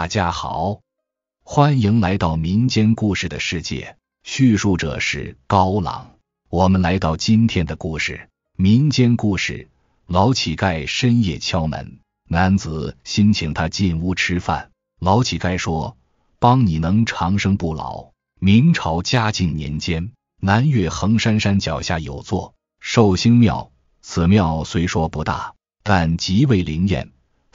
大家好，欢迎来到民间故事的世界。叙述者是高朗。我们来到今天的故事：民间故事。老乞丐深夜敲门，男子心请他进屋吃饭。老乞丐说：“帮你能长生不老。”明朝嘉靖年间，南岳衡山山脚下有座寿星庙，此庙虽说不大，但极为灵验。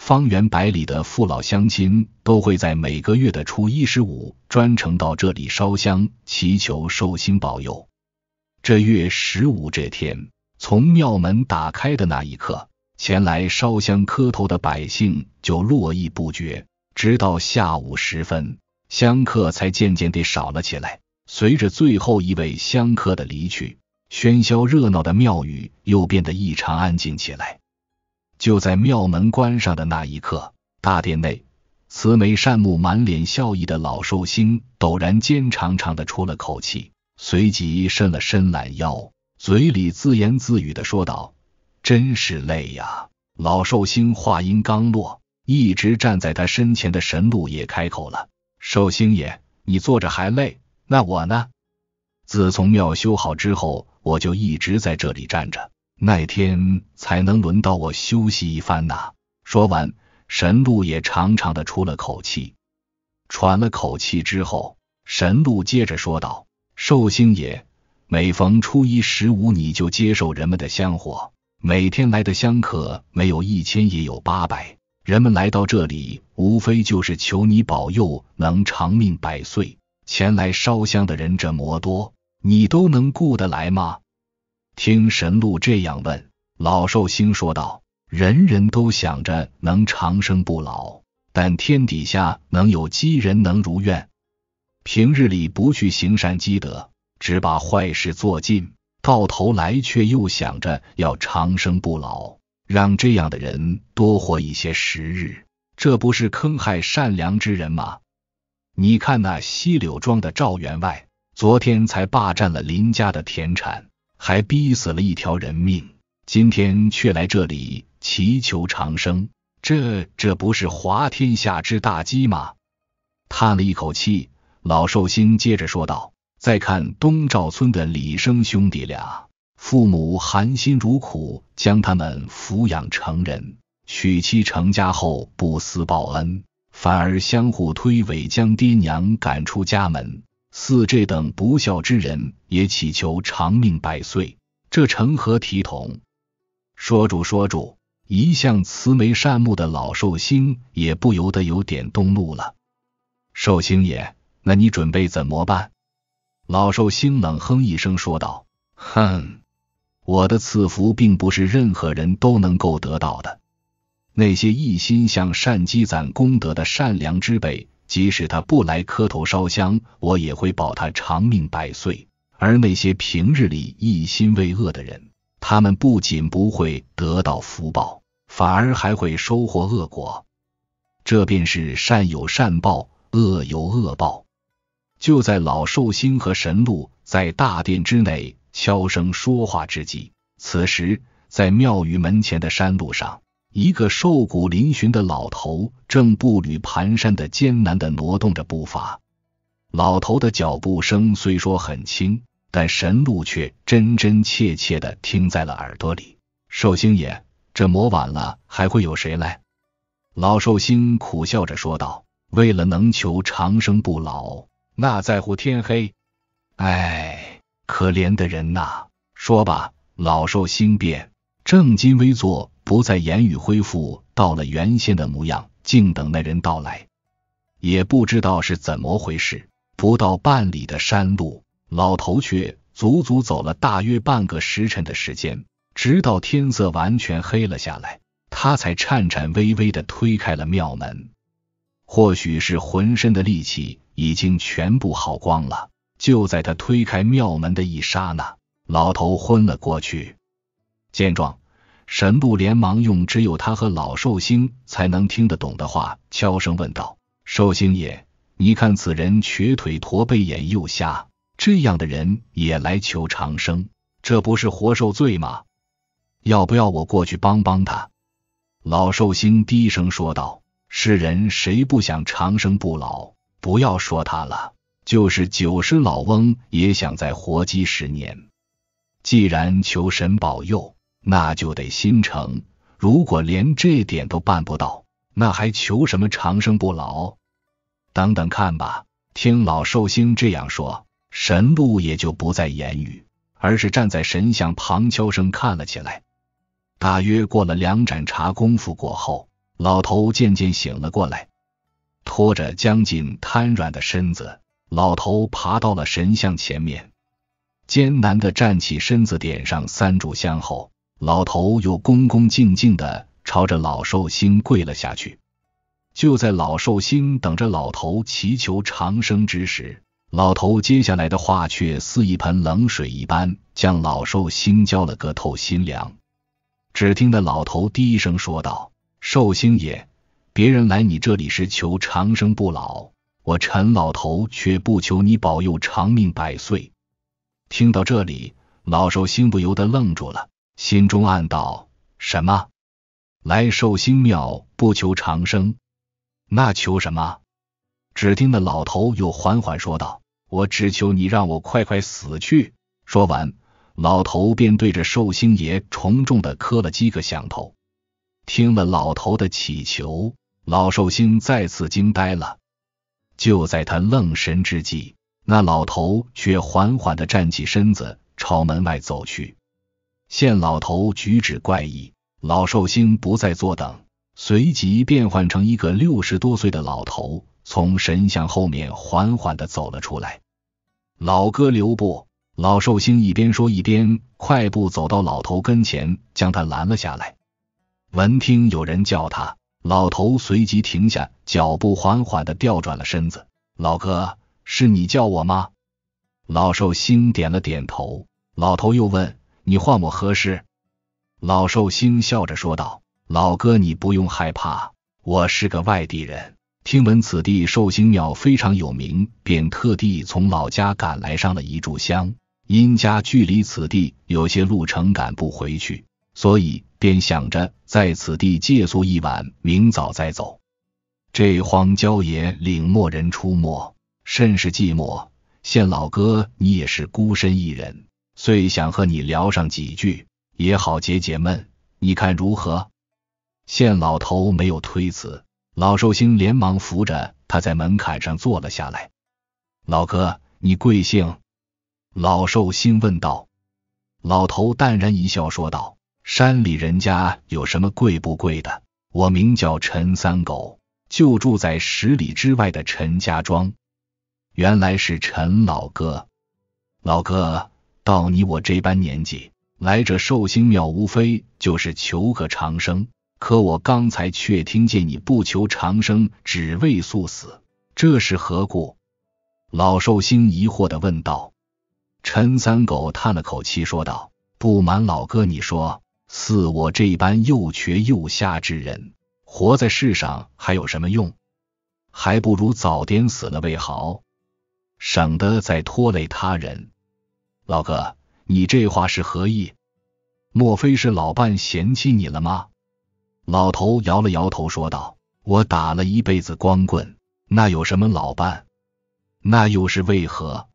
方圆百里的父老乡亲都会在每个月的初一、十五专程到这里烧香祈求寿星保佑。这月十五这天，从庙门打开的那一刻，前来烧香磕头的百姓就络绎不绝，直到下午时分，香客才渐渐地少了起来。随着最后一位香客的离去，喧嚣热闹的庙宇又变得异常安静起来。就在庙门关上的那一刻，大殿内慈眉善目、满脸笑意的老寿星陡然间长长的出了口气，随即伸了伸懒腰，嘴里自言自语的说道：“真是累呀！”老寿星话音刚落，一直站在他身前的神鹿也开口了：“寿星爷，你坐着还累，那我呢？自从庙修好之后，我就一直在这里站着。”那天才能轮到我休息一番呐！说完，神鹿也长长的出了口气，喘了口气之后，神鹿接着说道：“寿星爷，每逢初一十五，你就接受人们的香火，每天来的香客没有一千也有八百，人们来到这里，无非就是求你保佑能长命百岁。前来烧香的人这么多，你都能顾得来吗？”听神鹿这样问，老寿星说道：“人人都想着能长生不老，但天底下能有几人能如愿？平日里不去行善积德，只把坏事做尽，到头来却又想着要长生不老，让这样的人多活一些时日，这不是坑害善良之人吗？你看那西柳庄的赵员外，昨天才霸占了林家的田产。”还逼死了一条人命，今天却来这里祈求长生，这这不是滑天下之大稽吗？叹了一口气，老寿星接着说道：“再看东赵村的李生兄弟俩，父母含辛茹苦将他们抚养成人，娶妻成家后不思报恩，反而相互推诿，将爹娘赶出家门。”似这等不孝之人，也祈求长命百岁，这成何体统？说住说住，一向慈眉善目的老寿星也不由得有点动怒了。寿星爷，那你准备怎么办？老寿星冷哼一声说道：“哼，我的赐福并不是任何人都能够得到的。那些一心向善、积攒功德的善良之辈。”即使他不来磕头烧香，我也会保他长命百岁。而那些平日里一心为恶的人，他们不仅不会得到福报，反而还会收获恶果。这便是善有善报，恶有恶报。就在老寿星和神鹿在大殿之内悄声说话之际，此时在庙宇门前的山路上。一个瘦骨嶙峋的老头正步履蹒跚的艰难的挪动着步伐。老头的脚步声虽说很轻，但神鹿却真真切切的听在了耳朵里。寿星爷，这磨晚了，还会有谁来？老寿星苦笑着说道：“为了能求长生不老，那在乎天黑？哎，可怜的人呐！”说吧，老寿星便正襟危坐。不再言语，恢复到了原先的模样，静等那人到来。也不知道是怎么回事，不到半里的山路，老头却足足走了大约半个时辰的时间，直到天色完全黑了下来，他才颤颤巍巍的推开了庙门。或许是浑身的力气已经全部耗光了，就在他推开庙门的一刹那，老头昏了过去。见状。神部连忙用只有他和老寿星才能听得懂的话，悄声问道：“寿星爷，你看此人瘸腿、驼背、眼又瞎，这样的人也来求长生，这不是活受罪吗？要不要我过去帮帮他？”老寿星低声说道：“世人谁不想长生不老？不要说他了，就是九十老翁也想再活几十年。既然求神保佑。”那就得心诚，如果连这点都办不到，那还求什么长生不老？等等看吧。听老寿星这样说，神鹿也就不再言语，而是站在神像旁悄声看了起来。大约过了两盏茶功夫过后，老头渐渐醒了过来，拖着将近瘫软的身子，老头爬到了神像前面，艰难的站起身子，点上三炷香后。老头又恭恭敬敬的朝着老寿星跪了下去。就在老寿星等着老头祈求长生之时，老头接下来的话却似一盆冷水一般，将老寿星浇了个透心凉。只听得老头低声说道：“寿星爷，别人来你这里是求长生不老，我陈老头却不求你保佑长命百岁。”听到这里，老寿星不由得愣住了。心中暗道：“什么来寿星庙不求长生，那求什么？”只听那老头又缓缓说道：“我只求你让我快快死去。”说完，老头便对着寿星爷重重的磕了几个响头。听了老头的祈求，老寿星再次惊呆了。就在他愣神之际，那老头却缓缓的站起身子，朝门外走去。县老头举止怪异，老寿星不再坐等，随即变换成一个六十多岁的老头，从神像后面缓缓的走了出来。老哥留步！老寿星一边说，一边快步走到老头跟前，将他拦了下来。闻听有人叫他，老头随即停下脚步，缓缓的调转了身子。老哥，是你叫我吗？老寿星点了点头。老头又问。你唤我何事？老寿星笑着说道：“老哥，你不用害怕，我是个外地人。听闻此地寿星庙非常有名，便特地从老家赶来上了一炷香。因家距离此地有些路程，赶不回去，所以便想着在此地借宿一晚，明早再走。这荒郊野岭，莫人出没，甚是寂寞。现老哥，你也是孤身一人。”遂想和你聊上几句，也好解解闷，你看如何？县老头没有推辞，老寿星连忙扶着他在门槛上坐了下来。老哥，你贵姓？老寿星问道。老头淡然一笑，说道：“山里人家有什么贵不贵的？我名叫陈三狗，就住在十里之外的陈家庄。原来是陈老哥，老哥。”到你我这般年纪，来者寿星庙无非就是求个长生。可我刚才却听见你不求长生，只为速死，这是何故？老寿星疑惑的问道。陈三狗叹了口气说道：“不瞒老哥，你说似我这般又瘸又瞎之人，活在世上还有什么用？还不如早点死了为好，省得再拖累他人。”老哥，你这话是何意？莫非是老伴嫌弃你了吗？老头摇了摇头说道：“我打了一辈子光棍，那有什么老伴？那又是为何？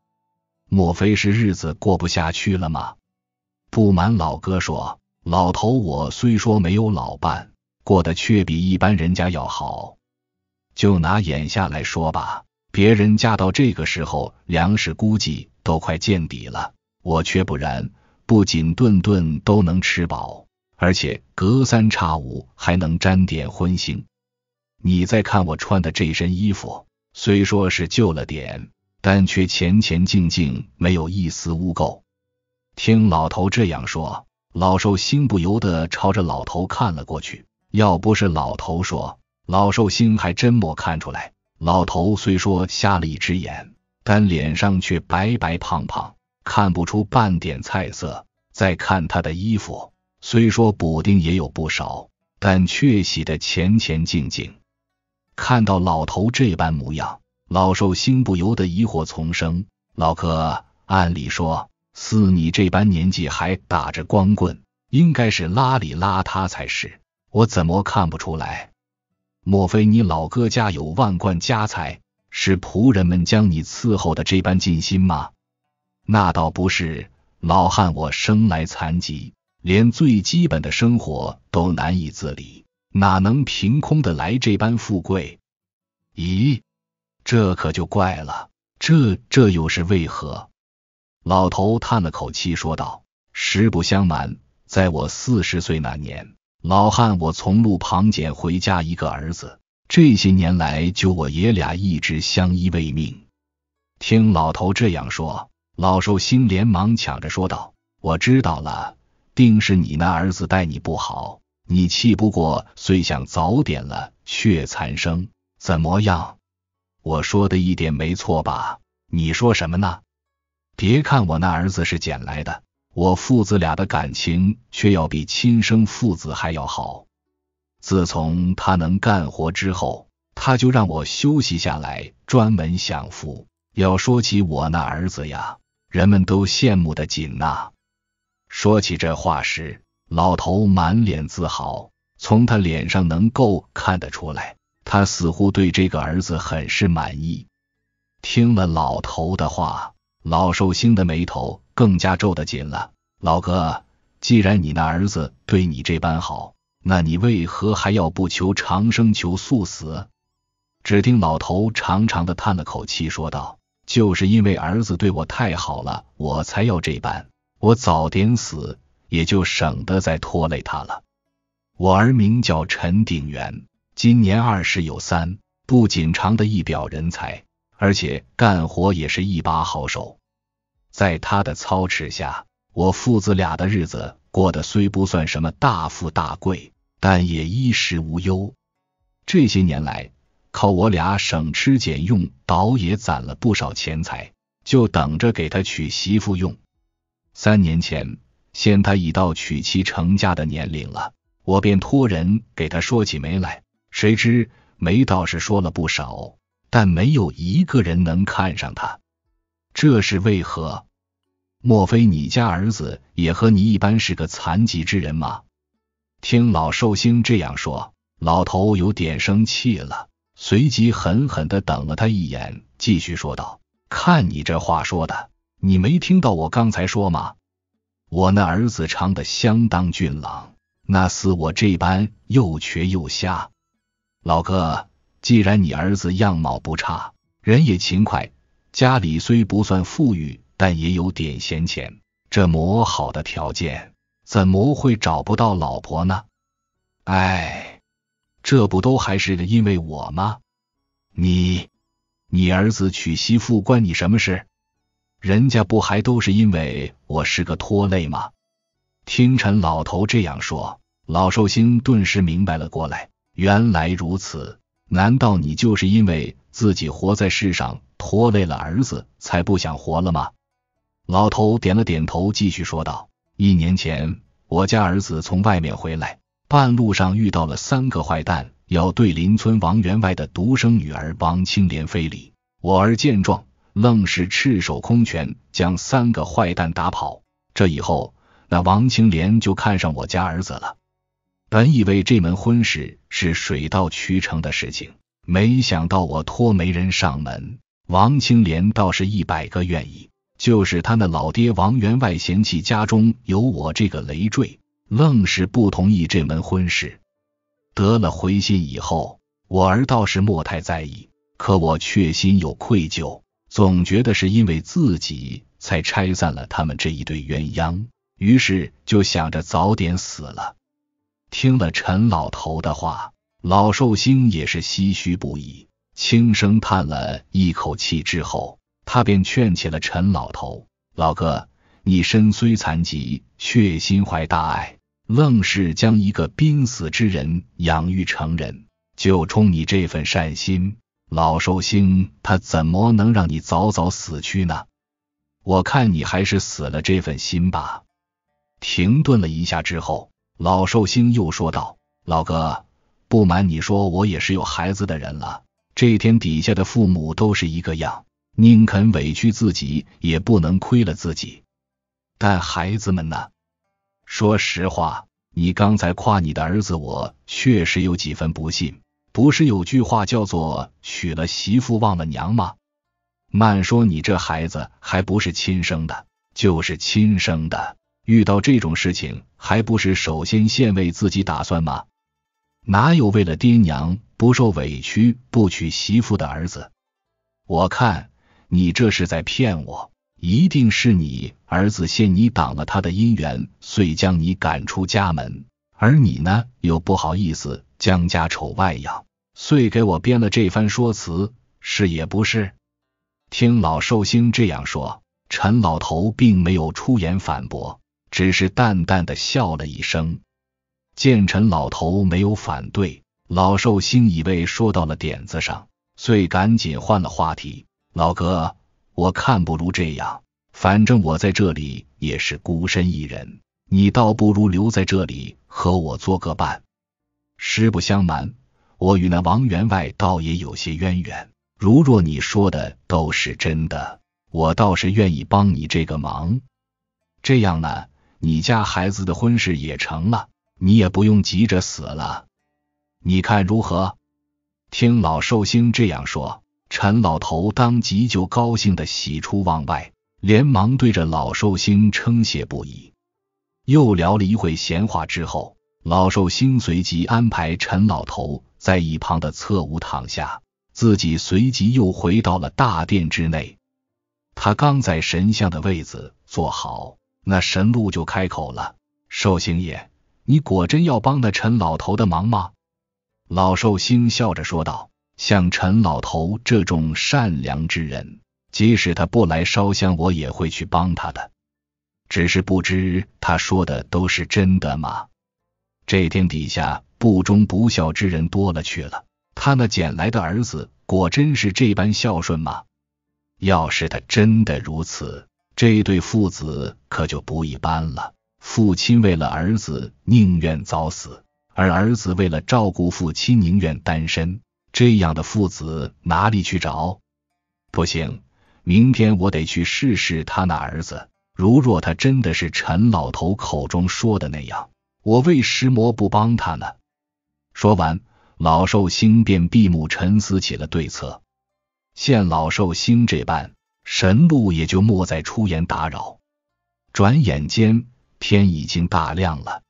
莫非是日子过不下去了吗？”不瞒老哥说，老头我虽说没有老伴，过得却比一般人家要好。就拿眼下来说吧，别人嫁到这个时候，粮食估计都快见底了。我却不然，不仅顿顿都能吃饱，而且隔三差五还能沾点荤腥。你再看我穿的这身衣服，虽说是旧了点，但却前前净净，没有一丝污垢。听老头这样说，老寿星不由得朝着老头看了过去。要不是老头说，老寿星还真没看出来。老头虽说瞎了一只眼，但脸上却白白胖胖。看不出半点菜色，再看他的衣服，虽说补丁也有不少，但却洗的干干净净。看到老头这般模样，老寿星不由得疑惑丛生。老哥，按理说，似你这般年纪还打着光棍，应该是邋里邋遢才是。我怎么看不出来？莫非你老哥家有万贯家财，是仆人们将你伺候的这般尽心吗？那倒不是，老汉我生来残疾，连最基本的生活都难以自理，哪能凭空的来这般富贵？咦，这可就怪了，这这又是为何？老头叹了口气说道：“实不相瞒，在我四十岁那年，老汉我从路旁捡回家一个儿子，这些年来就我爷俩一直相依为命。”听老头这样说。老寿星连忙抢着说道：“我知道了，定是你那儿子待你不好，你气不过，遂想早点了却残生。怎么样？我说的一点没错吧？你说什么呢？别看我那儿子是捡来的，我父子俩的感情却要比亲生父子还要好。自从他能干活之后，他就让我休息下来，专门享福。要说起我那儿子呀。”人们都羡慕的紧呐。说起这话时，老头满脸自豪，从他脸上能够看得出来，他似乎对这个儿子很是满意。听了老头的话，老寿星的眉头更加皱得紧了。老哥，既然你那儿子对你这般好，那你为何还要不求长生，求速死？只听老头长长的叹了口气，说道。就是因为儿子对我太好了，我才要这般。我早点死，也就省得再拖累他了。我儿名叫陈鼎元，今年二十有三，不仅长得一表人才，而且干活也是一把好手。在他的操持下，我父子俩的日子过得虽不算什么大富大贵，但也衣食无忧。这些年来，靠我俩省吃俭用，倒也攒了不少钱财，就等着给他娶媳妇用。三年前，现他已到娶妻成家的年龄了，我便托人给他说起媒来。谁知媒倒是说了不少，但没有一个人能看上他，这是为何？莫非你家儿子也和你一般是个残疾之人吗？听老寿星这样说，老头有点生气了。随即狠狠的瞪了他一眼，继续说道：“看你这话说的，你没听到我刚才说吗？我那儿子长得相当俊朗，那似我这般又瘸又瞎。老哥，既然你儿子样貌不差，人也勤快，家里虽不算富裕，但也有点闲钱，这么好的条件，怎么会找不到老婆呢？哎。”这不都还是因为我吗？你，你儿子娶媳妇关你什么事？人家不还都是因为我是个拖累吗？听陈老头这样说，老寿星顿时明白了过来，原来如此。难道你就是因为自己活在世上拖累了儿子，才不想活了吗？老头点了点头，继续说道：“一年前，我家儿子从外面回来。”半路上遇到了三个坏蛋，要对邻村王员外的独生女儿王青莲非礼。我儿见状，愣是赤手空拳将三个坏蛋打跑。这以后，那王青莲就看上我家儿子了。本以为这门婚事是水到渠成的事情，没想到我托媒人上门，王青莲倒是一百个愿意，就是他那老爹王员外嫌弃家中有我这个累赘。愣是不同意这门婚事。得了回信以后，我儿倒是莫太在意，可我却心有愧疚，总觉得是因为自己才拆散了他们这一对鸳鸯，于是就想着早点死了。听了陈老头的话，老寿星也是唏嘘不已，轻声叹了一口气之后，他便劝起了陈老头：“老哥，你身虽残疾，却心怀大爱。”愣是将一个濒死之人养育成人，就冲你这份善心，老寿星他怎么能让你早早死去呢？我看你还是死了这份心吧。停顿了一下之后，老寿星又说道：“老哥，不瞒你说，我也是有孩子的人了。这天底下的父母都是一个样，宁肯委屈自己，也不能亏了自己。但孩子们呢？”说实话，你刚才夸你的儿子，我确实有几分不信。不是有句话叫做“娶了媳妇忘了娘”吗？慢说你这孩子还不是亲生的，就是亲生的，遇到这种事情，还不是首先先为自己打算吗？哪有为了爹娘不受委屈不娶媳妇的儿子？我看你这是在骗我，一定是你。儿子嫌你挡了他的姻缘，遂将你赶出家门。而你呢，又不好意思将家丑外扬，遂给我编了这番说辞，是也不是？听老寿星这样说，陈老头并没有出言反驳，只是淡淡的笑了一声。见陈老头没有反对，老寿星以为说到了点子上，遂赶紧换了话题。老哥，我看不如这样。反正我在这里也是孤身一人，你倒不如留在这里和我做个伴。实不相瞒，我与那王员外倒也有些渊源。如若你说的都是真的，我倒是愿意帮你这个忙。这样呢，你家孩子的婚事也成了，你也不用急着死了。你看如何？听老寿星这样说，陈老头当即就高兴的喜出望外。连忙对着老寿星称谢不已，又聊了一会闲话之后，老寿星随即安排陈老头在一旁的侧屋躺下，自己随即又回到了大殿之内。他刚在神像的位子坐好，那神鹿就开口了：“寿星爷，你果真要帮那陈老头的忙吗？”老寿星笑着说道：“像陈老头这种善良之人。”即使他不来烧香，我也会去帮他的。只是不知他说的都是真的吗？这天底下不忠不孝之人多了去了。他那捡来的儿子，果真是这般孝顺吗？要是他真的如此，这对父子可就不一般了。父亲为了儿子宁愿早死，而儿子为了照顾父亲宁愿单身。这样的父子哪里去找？不行。明天我得去试试他那儿子，如若他真的是陈老头口中说的那样，我为石魔不帮他呢？说完，老寿星便闭目沉思起了对策。现老寿星这般，神鹿也就莫再出言打扰。转眼间，天已经大亮了。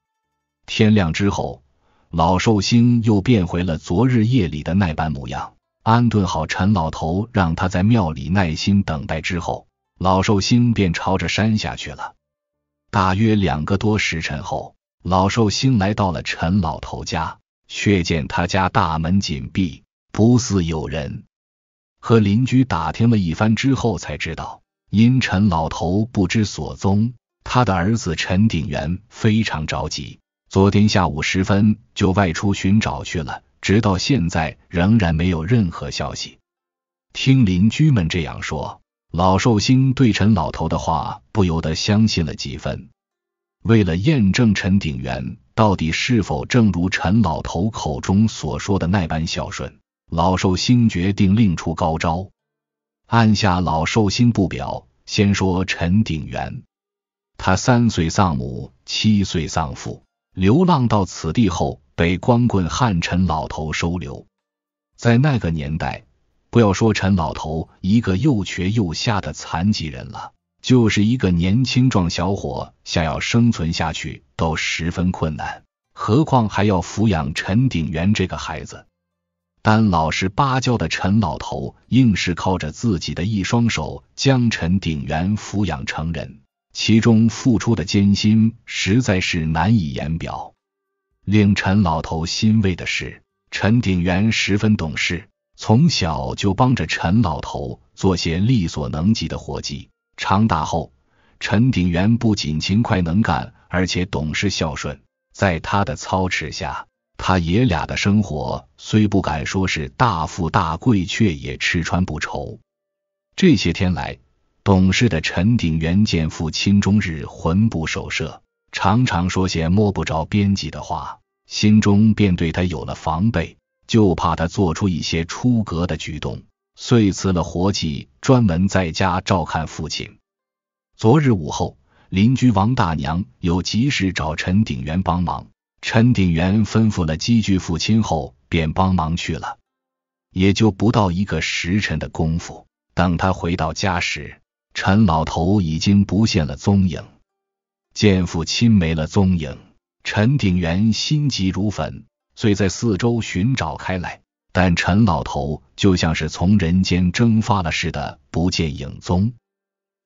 天亮之后，老寿星又变回了昨日夜里的那般模样。安顿好陈老头，让他在庙里耐心等待之后，老寿星便朝着山下去了。大约两个多时辰后，老寿星来到了陈老头家，却见他家大门紧闭，不似有人。和邻居打听了一番之后，才知道因陈老头不知所踪，他的儿子陈鼎元非常着急，昨天下午时分就外出寻找去了。直到现在仍然没有任何消息。听邻居们这样说，老寿星对陈老头的话不由得相信了几分。为了验证陈鼎元到底是否正如陈老头口中所说的那般孝顺，老寿星决定另出高招。按下老寿星不表，先说陈鼎元。他三岁丧母，七岁丧父，流浪到此地后。被光棍汉陈老头收留，在那个年代，不要说陈老头一个又瘸又瞎的残疾人了，就是一个年轻壮小伙想要生存下去都十分困难，何况还要抚养陈鼎元这个孩子。但老实巴交的陈老头，硬是靠着自己的一双手，将陈鼎元抚养成人，其中付出的艰辛，实在是难以言表。令陈老头欣慰的是，陈鼎元十分懂事，从小就帮着陈老头做些力所能及的活计。长大后，陈鼎元不仅勤快能干，而且懂事孝顺。在他的操持下，他爷俩的生活虽不敢说是大富大贵，却也吃穿不愁。这些天来，懂事的陈鼎元见父亲终日魂不守舍。常常说些摸不着边际的话，心中便对他有了防备，就怕他做出一些出格的举动，遂辞了活计，专门在家照看父亲。昨日午后，邻居王大娘有急事找陈鼎元帮忙，陈鼎元吩咐了几句父亲后，便帮忙去了。也就不到一个时辰的功夫，等他回到家时，陈老头已经不见了踪影。见父亲没了踪影，陈鼎元心急如焚，遂在四周寻找开来。但陈老头就像是从人间蒸发了似的，不见影踪。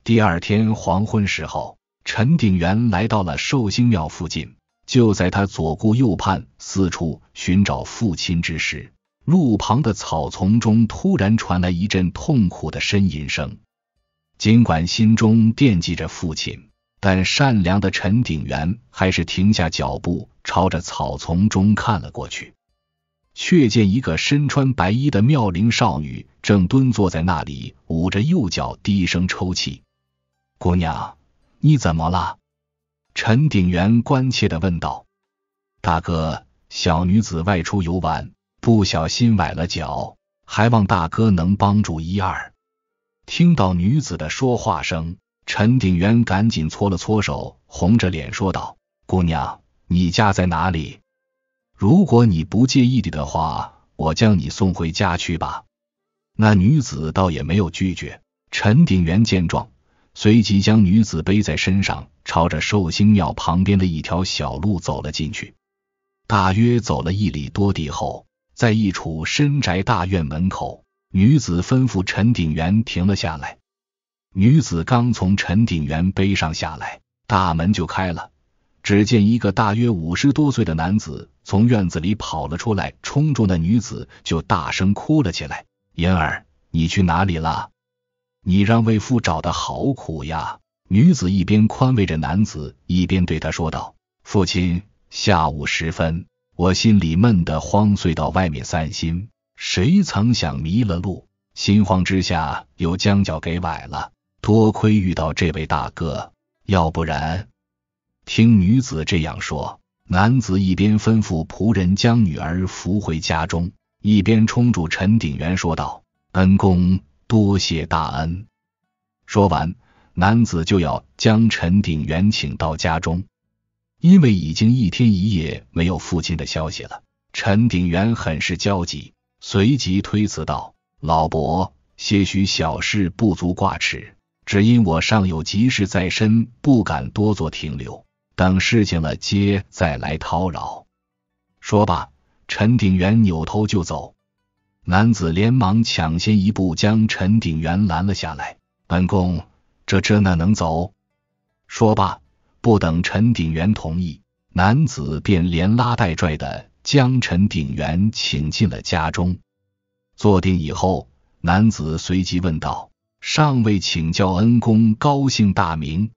第二天黄昏时候，陈鼎元来到了寿星庙附近。就在他左顾右盼，四处寻找父亲之时，路旁的草丛中突然传来一阵痛苦的呻吟声。尽管心中惦记着父亲。但善良的陈鼎元还是停下脚步，朝着草丛中看了过去，却见一个身穿白衣的妙龄少女正蹲坐在那里，捂着右脚，低声抽泣。姑娘，你怎么了？陈鼎元关切的问道。大哥，小女子外出游玩，不小心崴了脚，还望大哥能帮助一二。听到女子的说话声。陈鼎元赶紧搓了搓手，红着脸说道：“姑娘，你家在哪里？如果你不介意的话，我将你送回家去吧。”那女子倒也没有拒绝。陈鼎元见状，随即将女子背在身上，朝着寿星庙旁边的一条小路走了进去。大约走了一里多地后，在一处深宅大院门口，女子吩咐陈鼎元停了下来。女子刚从陈鼎元背上下来，大门就开了。只见一个大约五十多岁的男子从院子里跑了出来，冲着那女子就大声哭了起来：“银儿，你去哪里了？你让为父找的好苦呀！”女子一边宽慰着男子，一边对他说道：“父亲，下午时分，我心里闷得慌，遂到外面散心。谁曾想迷了路，心慌之下又将脚给崴了。”多亏遇到这位大哥，要不然……听女子这样说，男子一边吩咐仆人将女儿扶回家中，一边冲住陈鼎元说道：“恩公，多谢大恩。”说完，男子就要将陈鼎元请到家中，因为已经一天一夜没有父亲的消息了，陈鼎元很是焦急，随即推辞道：“老伯，些许小事不足挂齿。”只因我尚有急事在身，不敢多做停留，等事情了结再来叨扰。说罢，陈鼎元扭头就走。男子连忙抢先一步将陈鼎元拦了下来：“本宫这这哪能走？”说罢，不等陈鼎元同意，男子便连拉带拽的将陈鼎元请进了家中。坐定以后，男子随即问道。尚未请教恩公高姓大名，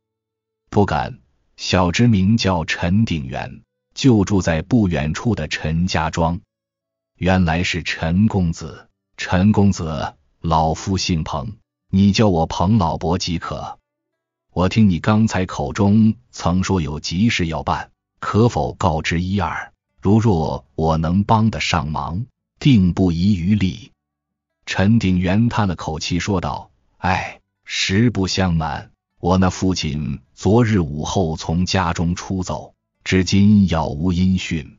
不敢。小侄名叫陈鼎元，就住在不远处的陈家庄。原来是陈公子，陈公子，老夫姓彭，你叫我彭老伯即可。我听你刚才口中曾说有急事要办，可否告知一二？如若我能帮得上忙，定不遗余力。陈鼎元叹了口气，说道。哎，实不相瞒，我那父亲昨日午后从家中出走，至今杳无音讯。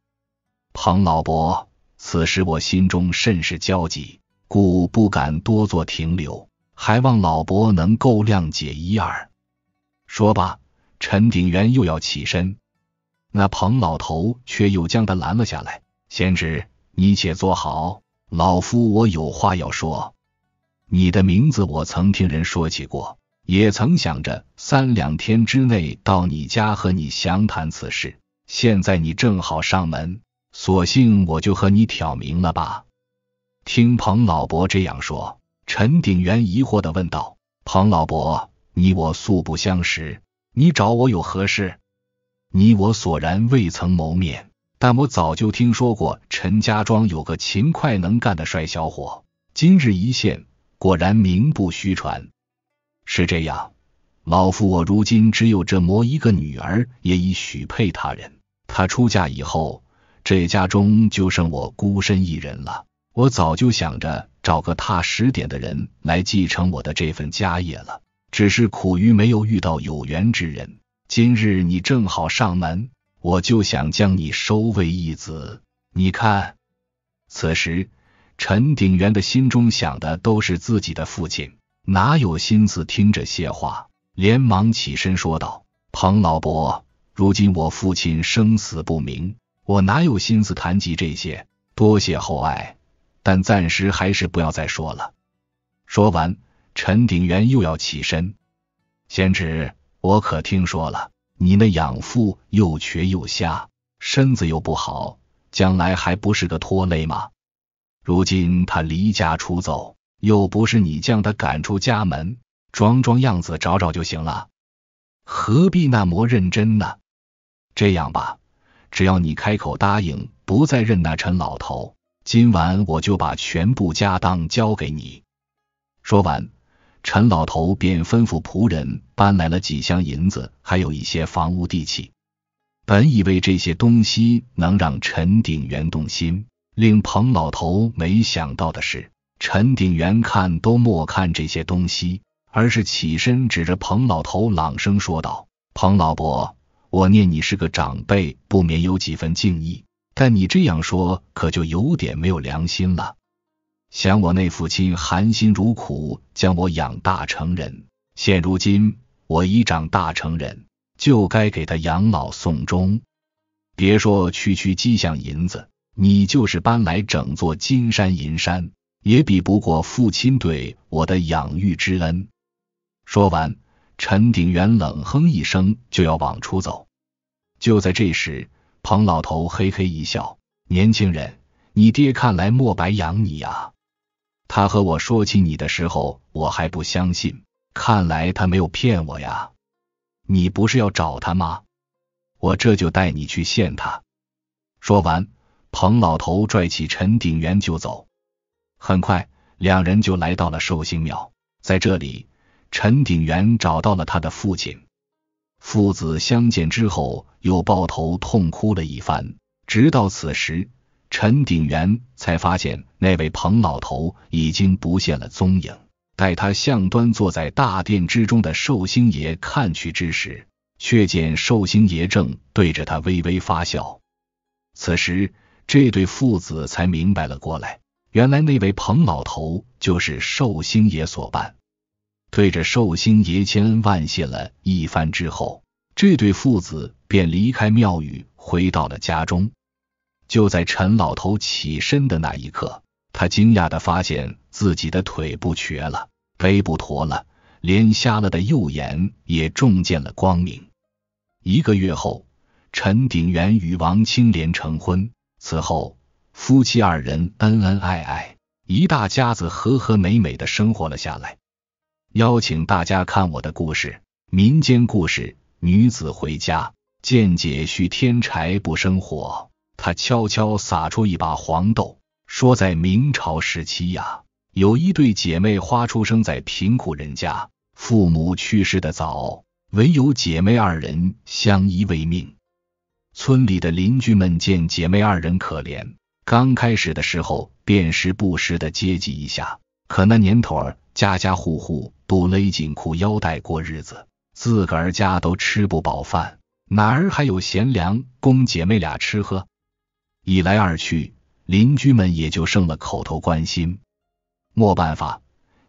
彭老伯，此时我心中甚是焦急，故不敢多做停留，还望老伯能够谅解一二。说罢，陈鼎元又要起身，那彭老头却又将他拦了下来：“贤侄，你且坐好，老夫我有话要说。”你的名字我曾听人说起过，也曾想着三两天之内到你家和你详谈此事。现在你正好上门，索性我就和你挑明了吧。听彭老伯这样说，陈鼎元疑惑的问道：“彭老伯，你我素不相识，你找我有何事？你我索然未曾谋面，但我早就听说过陈家庄有个勤快能干的帅小伙，今日一见。”果然名不虚传，是这样。老夫我如今只有这魔一个女儿，也已许配他人。她出嫁以后，这家中就剩我孤身一人了。我早就想着找个踏实点的人来继承我的这份家业了，只是苦于没有遇到有缘之人。今日你正好上门，我就想将你收为义子。你看，此时。陈鼎元的心中想的都是自己的父亲，哪有心思听这些话？连忙起身说道：“彭老伯，如今我父亲生死不明，我哪有心思谈及这些？多谢厚爱，但暂时还是不要再说了。”说完，陈鼎元又要起身。贤侄，我可听说了，你那养父又瘸又瞎，身子又不好，将来还不是个拖累吗？如今他离家出走，又不是你将他赶出家门，装装样子找找就行了，何必那么认真呢？这样吧，只要你开口答应不再认那陈老头，今晚我就把全部家当交给你。说完，陈老头便吩咐仆人搬来了几箱银子，还有一些房屋地契。本以为这些东西能让陈鼎元动心。令彭老头没想到的是，陈鼎元看都莫看这些东西，而是起身指着彭老头，朗声说道：“彭老伯，我念你是个长辈，不免有几分敬意。但你这样说，可就有点没有良心了。想我那父亲含辛茹苦将我养大成人，现如今我已长大成人，就该给他养老送终。别说区区几响银子。”你就是搬来整座金山银山，也比不过父亲对我的养育之恩。说完，陈鼎元冷哼一声，就要往出走。就在这时，彭老头嘿嘿一笑：“年轻人，你爹看来莫白养你呀。他和我说起你的时候，我还不相信，看来他没有骗我呀。你不是要找他吗？我这就带你去见他。”说完。彭老头拽起陈鼎元就走，很快，两人就来到了寿星庙。在这里，陈鼎元找到了他的父亲。父子相见之后，又抱头痛哭了一番。直到此时，陈鼎元才发现那位彭老头已经不见了踪影。待他向端坐在大殿之中的寿星爷看去之时，却见寿星爷正对着他微微发笑。此时。这对父子才明白了过来，原来那位彭老头就是寿星爷所扮。对着寿星爷千恩万谢了一番之后，这对父子便离开庙宇，回到了家中。就在陈老头起身的那一刻，他惊讶的发现自己的腿不瘸了，背不驼了，连瞎了的右眼也重见了光明。一个月后，陈鼎元与王清莲成婚。此后，夫妻二人恩恩爱爱，一大家子和和美美的生活了下来。邀请大家看我的故事，民间故事。女子回家，见姐需添柴不生火，她悄悄撒出一把黄豆，说在明朝时期呀，有一对姐妹花出生在贫苦人家，父母去世的早，唯有姐妹二人相依为命。村里的邻居们见姐妹二人可怜，刚开始的时候便时不时的接济一下。可那年头儿，家家户户都勒紧裤腰带过日子，自个儿家都吃不饱饭，哪儿还有闲粮供姐妹俩吃喝？一来二去，邻居们也就剩了口头关心。没办法，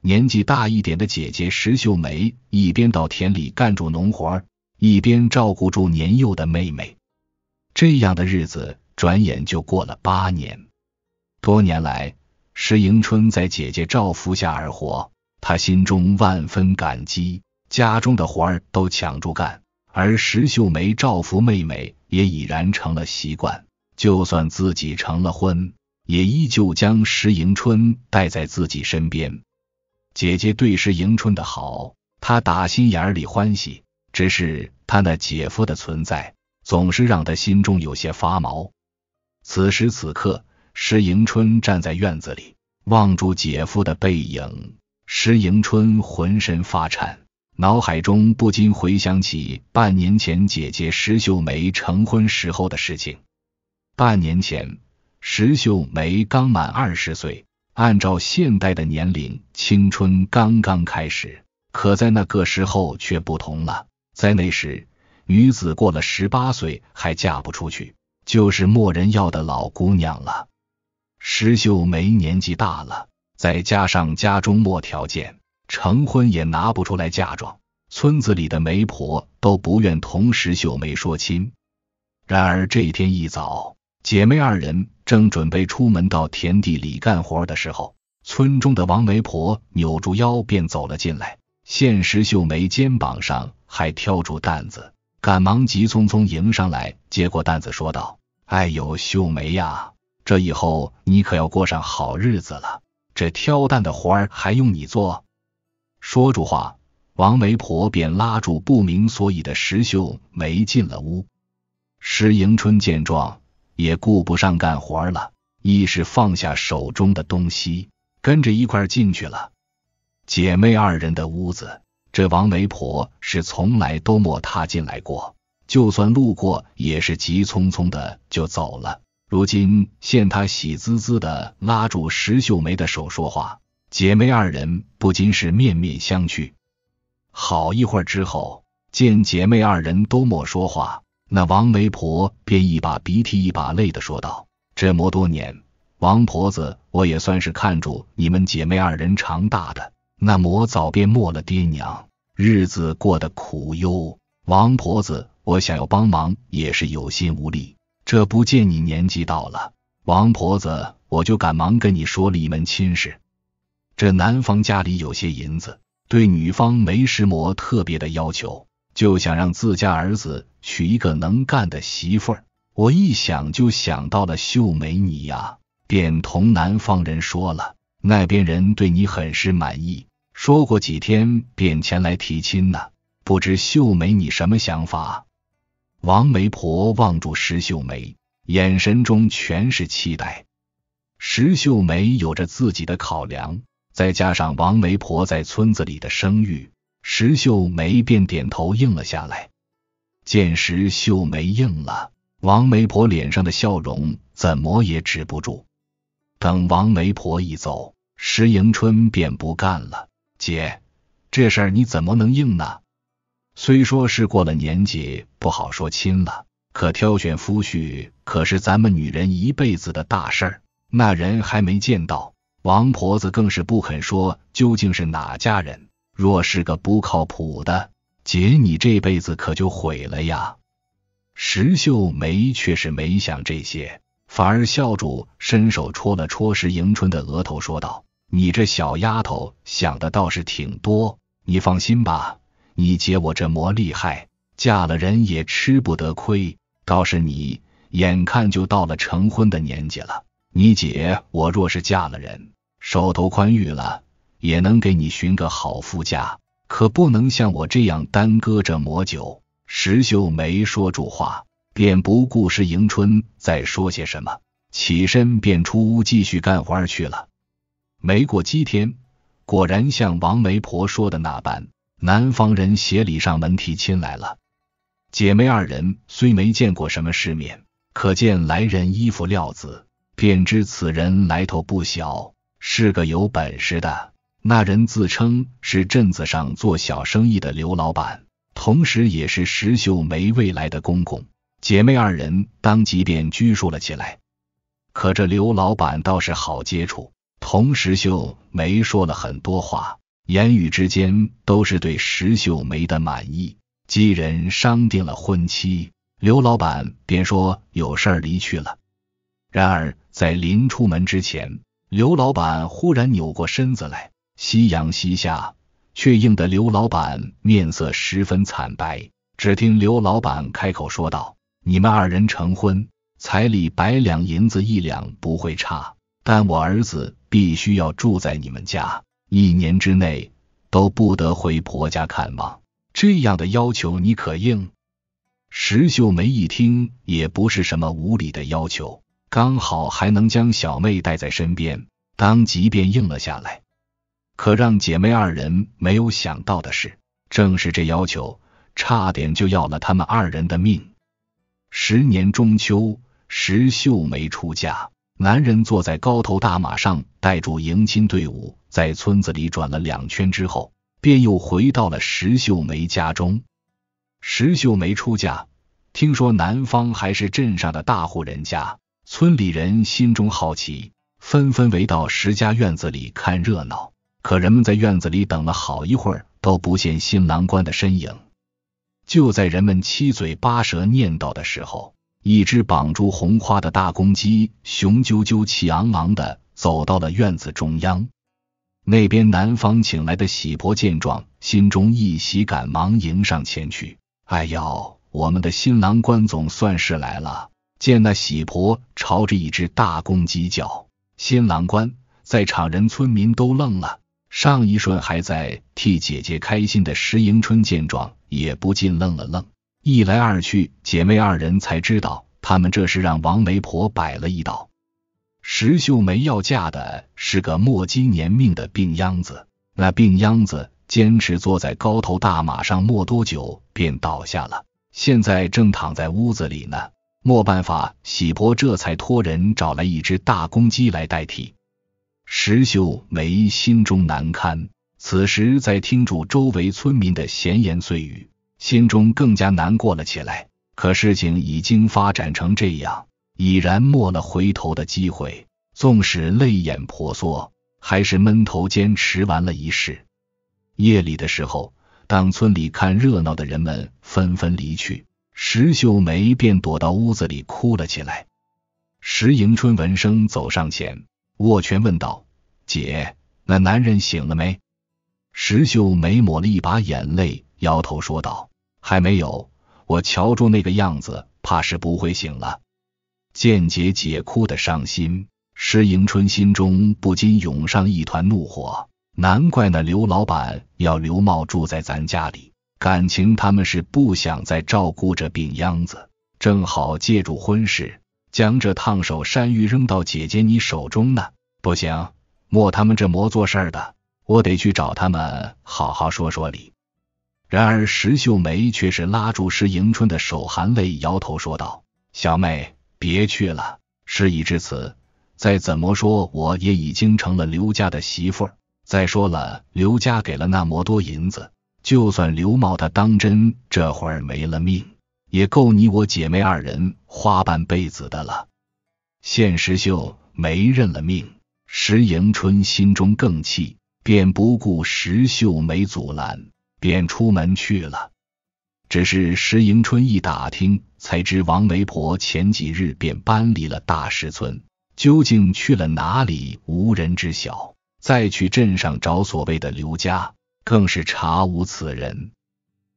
年纪大一点的姐姐石秀梅一边到田里干住农活一边照顾住年幼的妹妹。这样的日子转眼就过了八年。多年来，石迎春在姐姐照福下而活，她心中万分感激。家中的活儿都抢着干，而石秀梅照福妹妹也已然成了习惯。就算自己成了婚，也依旧将石迎春带在自己身边。姐姐对石迎春的好，她打心眼里欢喜。只是她那姐夫的存在。总是让他心中有些发毛。此时此刻，石迎春站在院子里，望住姐夫的背影。石迎春浑身发颤，脑海中不禁回想起半年前姐姐石秀梅成婚时候的事情。半年前，石秀梅刚满二十岁，按照现代的年龄，青春刚刚开始。可在那个时候却不同了，在那时。女子过了十八岁还嫁不出去，就是没人要的老姑娘了。石秀梅年纪大了，再加上家中没条件，成婚也拿不出来嫁妆，村子里的媒婆都不愿同石秀梅说亲。然而这天一早，姐妹二人正准备出门到田地里干活的时候，村中的王媒婆扭住腰便走了进来，现石秀梅肩膀上还挑着担子。赶忙急匆匆迎上来，接过担子说道：“哎呦，秀梅呀，这以后你可要过上好日子了，这挑担的活儿还用你做？”说住话，王媒婆便拉住不明所以的石秀梅进了屋。石迎春见状，也顾不上干活了，一是放下手中的东西，跟着一块进去了。姐妹二人的屋子。这王媒婆是从来都没踏进来过，就算路过也是急匆匆的就走了。如今见她喜滋滋的拉住石秀梅的手说话，姐妹二人不禁是面面相觑。好一会儿之后，见姐妹二人都没说话，那王媒婆便一把鼻涕一把泪的说道：“这么多年，王婆子我也算是看住你们姐妹二人长大的。”那魔早便没了爹娘，日子过得苦忧。王婆子，我想要帮忙也是有心无力。这不见你年纪到了，王婆子，我就赶忙跟你说了一门亲事。这男方家里有些银子，对女方没石魔特别的要求，就想让自家儿子娶一个能干的媳妇儿。我一想就想到了秀梅你呀，便同南方人说了。那边人对你很是满意，说过几天便前来提亲呢。不知秀梅你什么想法？王媒婆望住石秀梅，眼神中全是期待。石秀梅有着自己的考量，再加上王媒婆在村子里的声誉，石秀梅便点头应了下来。见石秀梅应了，王媒婆脸上的笑容怎么也止不住。等王媒婆一走，石迎春便不干了。姐，这事儿你怎么能应呢？虽说是过了年纪，不好说亲了，可挑选夫婿可是咱们女人一辈子的大事儿。那人还没见到，王婆子更是不肯说究竟是哪家人。若是个不靠谱的，姐你这辈子可就毁了呀。石秀梅却是没想这些。反而笑住，伸手戳了戳石迎春的额头，说道：“你这小丫头想的倒是挺多。你放心吧，你姐我这魔厉害，嫁了人也吃不得亏。倒是你，眼看就到了成婚的年纪了。你姐我若是嫁了人，手头宽裕了，也能给你寻个好夫家，可不能像我这样耽搁着魔久。”石秀没说住话。便不顾是迎春在说些什么，起身便出屋继续干活去了。没过几天，果然像王媒婆说的那般，南方人协礼上门提亲来了。姐妹二人虽没见过什么世面，可见来人衣服料子，便知此人来头不小，是个有本事的。那人自称是镇子上做小生意的刘老板，同时也是石秀梅未来的公公。姐妹二人当即便拘束了起来，可这刘老板倒是好接触，同石秀梅说了很多话，言语之间都是对石秀梅的满意。几人商定了婚期，刘老板便说有事儿离去了。然而在临出门之前，刘老板忽然扭过身子来，夕阳西下，却映得刘老板面色十分惨白。只听刘老板开口说道。你们二人成婚，彩礼百两银子一两不会差，但我儿子必须要住在你们家，一年之内都不得回婆家看望。这样的要求你可应？石秀梅一听，也不是什么无理的要求，刚好还能将小妹带在身边，当即便应了下来。可让姐妹二人没有想到的是，正是这要求，差点就要了他们二人的命。十年中秋，石秀梅出嫁。男人坐在高头大马上，带住迎亲队伍，在村子里转了两圈之后，便又回到了石秀梅家中。石秀梅出嫁，听说男方还是镇上的大户人家，村里人心中好奇，纷纷围到石家院子里看热闹。可人们在院子里等了好一会儿，都不见新郎官的身影。就在人们七嘴八舌念叨的时候，一只绑住红花的大公鸡雄赳赳气昂昂的走到了院子中央。那边男方请来的喜婆见状，心中一喜，赶忙迎上前去。哎呦，我们的新郎官总算是来了！见那喜婆朝着一只大公鸡叫，新郎官在场人村民都愣了。上一瞬还在替姐姐开心的石迎春见状。也不禁愣了愣，一来二去，姐妹二人才知道，他们这是让王媒婆摆了一道。石秀梅要嫁的是个莫几年命的病秧子，那病秧子坚持坐在高头大马上没多久便倒下了，现在正躺在屋子里呢。没办法，喜婆这才托人找来一只大公鸡来代替。石秀梅心中难堪。此时在听住周围村民的闲言碎语，心中更加难过了起来。可事情已经发展成这样，已然没了回头的机会，纵使泪眼婆娑，还是闷头坚持完了一式。夜里的时候，当村里看热闹的人们纷纷离去，石秀梅便躲到屋子里哭了起来。石迎春闻声走上前，握拳问道：“姐，那男人醒了没？”石秀梅抹了一把眼泪，摇头说道：“还没有，我瞧住那个样子，怕是不会醒了。”见姐姐哭的伤心，石迎春心中不禁涌上一团怒火。难怪那刘老板要刘茂住在咱家里，感情他们是不想再照顾这病秧子，正好借助婚事，将这烫手山芋扔到姐姐你手中呢。不行，莫他们这模做事的。我得去找他们，好好说说理。然而石秀梅却是拉住石迎春的手，含泪摇头说道：“小妹，别去了，事已至此，再怎么说我也已经成了刘家的媳妇。再说了，刘家给了那么多银子，就算刘茂他当真这会儿没了命，也够你我姐妹二人花半辈子的了。”现石秀梅认了命，石迎春心中更气。便不顾石秀梅阻拦，便出门去了。只是石迎春一打听，才知王媒婆前几日便搬离了大石村，究竟去了哪里，无人知晓。再去镇上找所谓的刘家，更是查无此人。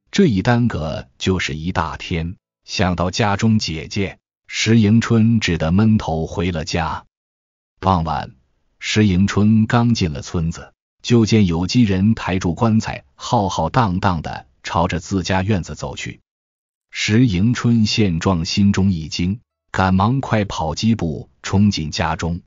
这一耽搁就是一大天。想到家中姐姐，石迎春只得闷头回了家。傍晚，石迎春刚进了村子。就见有机人抬住棺材，浩浩荡荡的朝着自家院子走去。石迎春见状，心中一惊，赶忙快跑几步，冲进家中，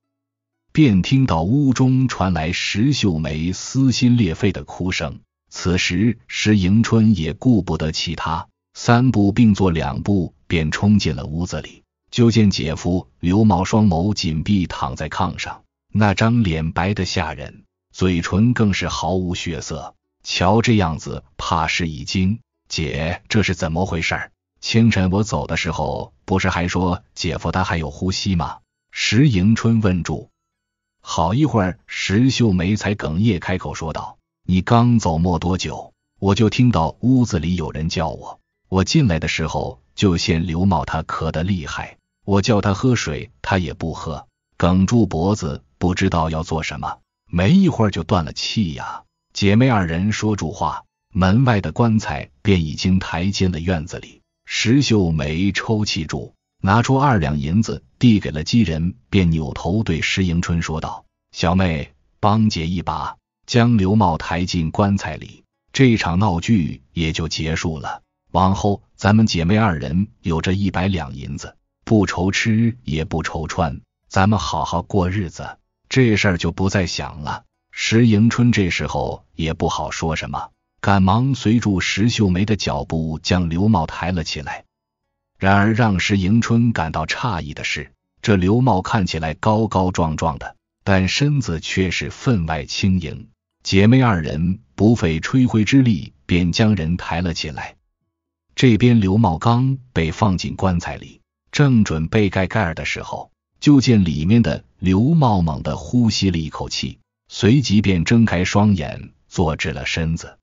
便听到屋中传来石秀梅撕心裂肺的哭声。此时石迎春也顾不得其他，三步并作两步，便冲进了屋子里。就见姐夫刘毛双眸紧闭，躺在炕上，那张脸白的吓人。嘴唇更是毫无血色，瞧这样子，怕是已经。姐，这是怎么回事？清晨我走的时候，不是还说姐夫他还有呼吸吗？石迎春问住。好一会儿，石秀梅才哽咽开口说道：“你刚走没多久，我就听到屋子里有人叫我。我进来的时候，就见刘茂他咳得厉害，我叫他喝水，他也不喝，梗住脖子，不知道要做什么。”没一会儿就断了气呀！姐妹二人说住话，门外的棺材便已经抬进了院子里。石秀梅抽泣住，拿出二两银子递给了机人，便扭头对石迎春说道：“小妹，帮姐一把，将刘茂抬进棺材里。这场闹剧也就结束了。往后咱们姐妹二人有这一百两银子，不愁吃也不愁穿，咱们好好过日子。”这事儿就不再想了。石迎春这时候也不好说什么，赶忙随住石秀梅的脚步，将刘茂抬了起来。然而让石迎春感到诧异的是，这刘茂看起来高高壮壮的，但身子却是分外轻盈。姐妹二人不费吹灰之力便将人抬了起来。这边刘茂刚被放进棺材里，正准备盖盖儿的时候，就见里面的。刘茂猛地呼吸了一口气，随即便睁开双眼，坐直了身子，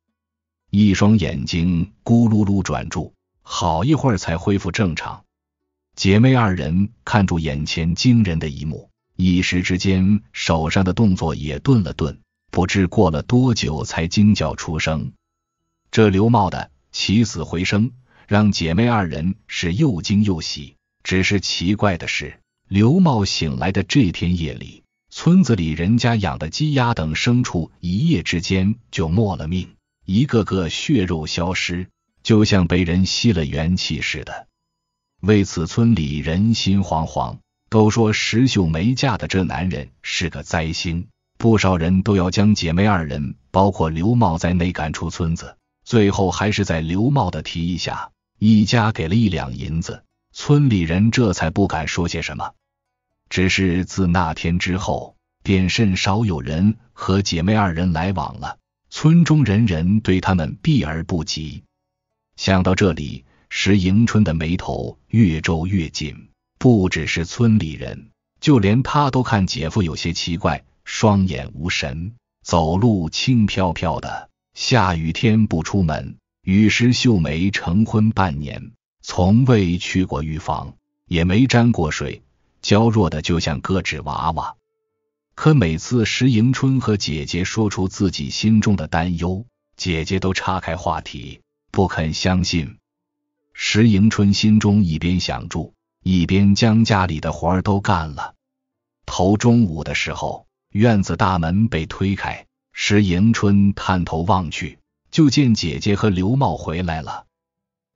一双眼睛咕噜噜转住，好一会儿才恢复正常。姐妹二人看住眼前惊人的一幕，一时之间手上的动作也顿了顿，不知过了多久才惊叫出声。这刘茂的起死回生，让姐妹二人是又惊又喜。只是奇怪的是。刘茂醒来的这天夜里，村子里人家养的鸡鸭等牲畜一夜之间就没了命，一个个血肉消失，就像被人吸了元气似的。为此，村里人心惶惶，都说石秀没嫁的这男人是个灾星，不少人都要将姐妹二人，包括刘茂在内赶出村子。最后，还是在刘茂的提议下，一家给了一两银子，村里人这才不敢说些什么。只是自那天之后，便甚少有人和姐妹二人来往了。村中人人对他们避而不及。想到这里，石迎春的眉头越皱越紧。不只是村里人，就连他都看姐夫有些奇怪，双眼无神，走路轻飘飘的。下雨天不出门，与石秀梅成婚半年，从未去过浴房，也没沾过水。娇弱的就像个纸娃娃，可每次石迎春和姐姐说出自己心中的担忧，姐姐都岔开话题，不肯相信。石迎春心中一边想住，一边将家里的活儿都干了。头中午的时候，院子大门被推开，石迎春探头望去，就见姐姐和刘茂回来了。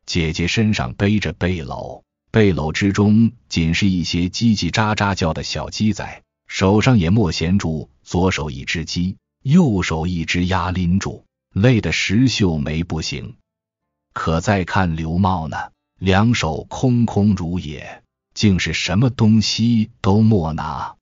姐姐身上背着背篓。背篓之中，仅是一些叽叽喳喳叫的小鸡仔，手上也莫闲住，左手一只鸡，右手一只鸭拎住，累得石秀梅不行。可再看刘茂呢，两手空空如也，竟是什么东西都没拿。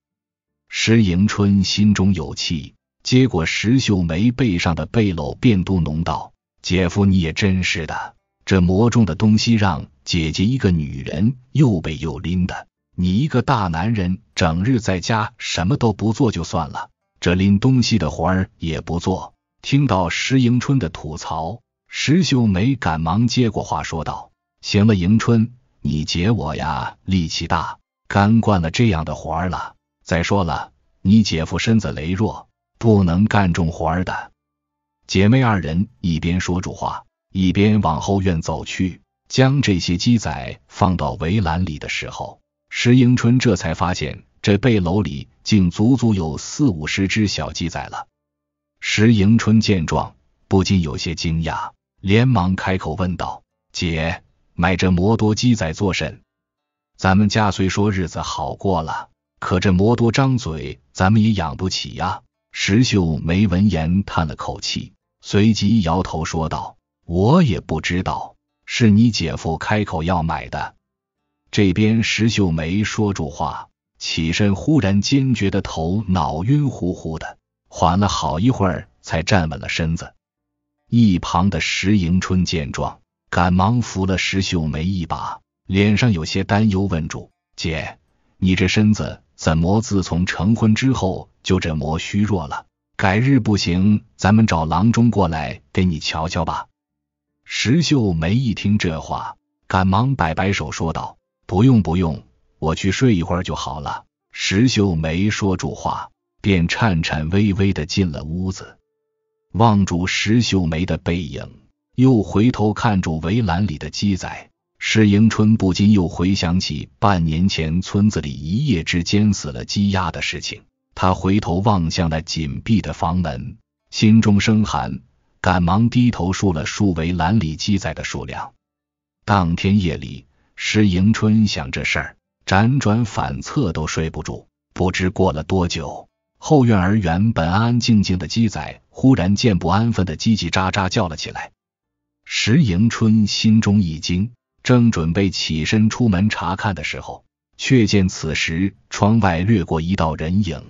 石迎春心中有气，接过石秀梅背上的背篓，便嘟哝道：“姐夫，你也真是的。”这魔重的东西让姐姐一个女人又背又拎的，你一个大男人整日在家什么都不做就算了，这拎东西的活儿也不做。听到石迎春的吐槽，石秀梅赶忙接过话说道：“行了，迎春，你姐我呀力气大，干惯了这样的活儿了。再说了，你姐夫身子羸弱，不能干重活儿的。”姐妹二人一边说着话。一边往后院走去，将这些鸡仔放到围栏里的时候，石迎春这才发现这背篓里竟足足有四五十只小鸡仔了。石迎春见状，不禁有些惊讶，连忙开口问道：“姐，买这魔多鸡仔做甚？咱们家虽说日子好过了，可这魔多张嘴，咱们也养不起呀。”石秀没闻言叹了口气，随即摇头说道。我也不知道，是你姐夫开口要买的。这边石秀梅说住话，起身，忽然坚决的头脑晕乎乎的，缓了好一会儿才站稳了身子。一旁的石迎春见状，赶忙扶了石秀梅一把，脸上有些担忧，问住姐：“你这身子怎么自从成婚之后就这模虚弱了？改日不行，咱们找郎中过来给你瞧瞧吧。”石秀梅一听这话，赶忙摆摆手，说道：“不用不用，我去睡一会儿就好了。”石秀梅说住话，便颤颤巍巍的进了屋子。望住石秀梅的背影，又回头看住围栏里的鸡仔，石迎春不禁又回想起半年前村子里一夜之间死了鸡鸭的事情。他回头望向那紧闭的房门，心中生寒。赶忙低头数了数围栏里记载的数量。当天夜里，石迎春想这事儿，辗转反侧都睡不住。不知过了多久，后院儿原本安安静静的鸡仔忽然见不安分的叽叽喳喳叫了起来。石迎春心中一惊，正准备起身出门查看的时候，却见此时窗外掠过一道人影。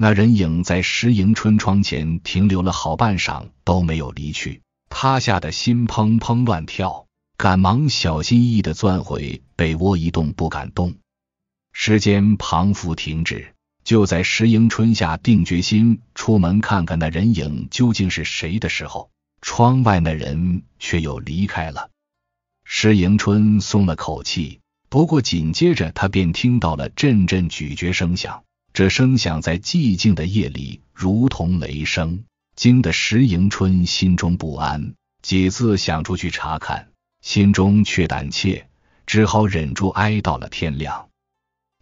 那人影在石迎春窗前停留了好半晌都没有离去，他吓得心砰砰乱跳，赶忙小心翼翼地钻回被窝，一动不敢动。时间仿佛停止。就在石迎春下定决心出门看看那人影究竟是谁的时候，窗外那人却又离开了。石迎春松了口气，不过紧接着他便听到了阵阵咀嚼声响。这声响在寂静的夜里，如同雷声，惊得石迎春心中不安，几次想出去查看，心中却胆怯，只好忍住，挨到了天亮。